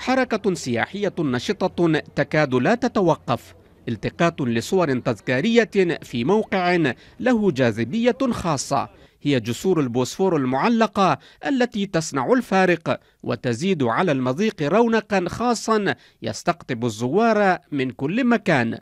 حركة سياحية نشطة تكاد لا تتوقف التقاط لصور تذكارية في موقع له جاذبية خاصة هي جسور البوسفور المعلقة التي تصنع الفارق وتزيد على المضيق رونقا خاصا يستقطب الزوار من كل مكان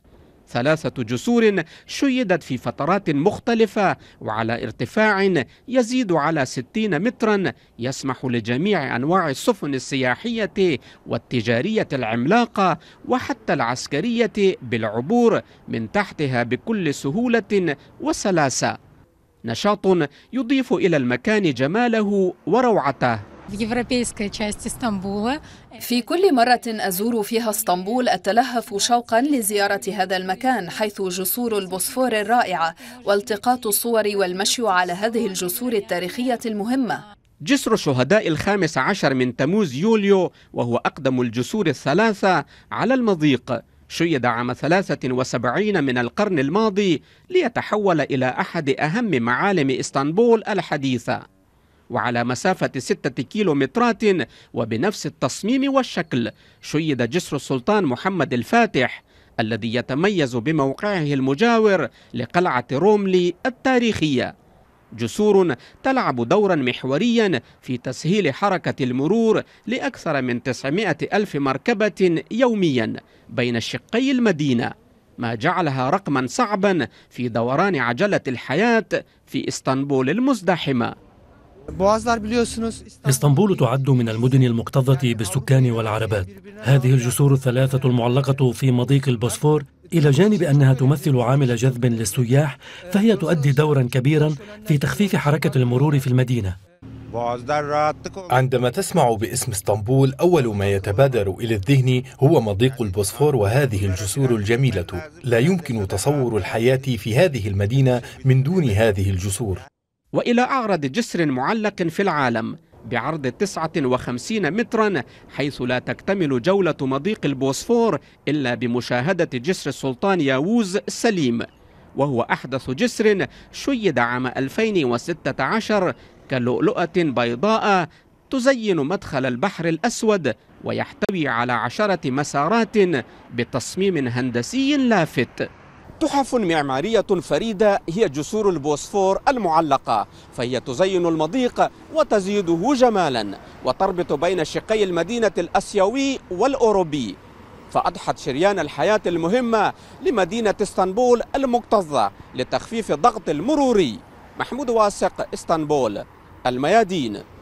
ثلاثة جسور شيدت في فترات مختلفة وعلى ارتفاع يزيد على 60 مترا يسمح لجميع أنواع السفن السياحية والتجارية العملاقة وحتى العسكرية بالعبور من تحتها بكل سهولة وسلاسة نشاط يضيف إلى المكان جماله وروعته في كل مرة أزور فيها اسطنبول أتلهف شوقا لزيارة هذا المكان حيث جسور البوسفور الرائعة والتقاط الصور والمشي على هذه الجسور التاريخية المهمة جسر الشهداء الخامس عشر من تموز يوليو وهو أقدم الجسور الثلاثة على المضيق شيد عام 73 من القرن الماضي ليتحول إلى أحد أهم معالم إسطنبول الحديثة وعلى مسافة ستة كيلومترات وبنفس التصميم والشكل شيد جسر السلطان محمد الفاتح الذي يتميز بموقعه المجاور لقلعة روملي التاريخية جسور تلعب دورا محوريا في تسهيل حركة المرور لأكثر من 900 ألف مركبة يوميا بين شقي المدينة ما جعلها رقما صعبا في دوران عجلة الحياة في اسطنبول المزدحمة اسطنبول تعد من المدن المكتظة بالسكان والعربات هذه الجسور الثلاثة المعلقة في مضيق البوسفور إلى جانب أنها تمثل عامل جذب للسياح فهي تؤدي دورا كبيرا في تخفيف حركة المرور في المدينة عندما تسمع باسم اسطنبول أول ما يتبادر إلى الذهن هو مضيق البوسفور وهذه الجسور الجميلة لا يمكن تصور الحياة في هذه المدينة من دون هذه الجسور وإلى أعرض جسر معلق في العالم بعرض 59 مترا حيث لا تكتمل جولة مضيق البوسفور إلا بمشاهدة جسر السلطان ياووز سليم وهو أحدث جسر شيد عام 2016 كلؤلؤة بيضاء تزين مدخل البحر الأسود ويحتوي على عشرة مسارات بتصميم هندسي لافت تحف معمارية فريدة هي جسور البوسفور المعلقة فهي تزين المضيق وتزيده جمالا وتربط بين شقي المدينة الأسيوي والأوروبي فأضحت شريان الحياة المهمة لمدينة اسطنبول المكتظة لتخفيف الضغط المروري محمود واسق اسطنبول الميادين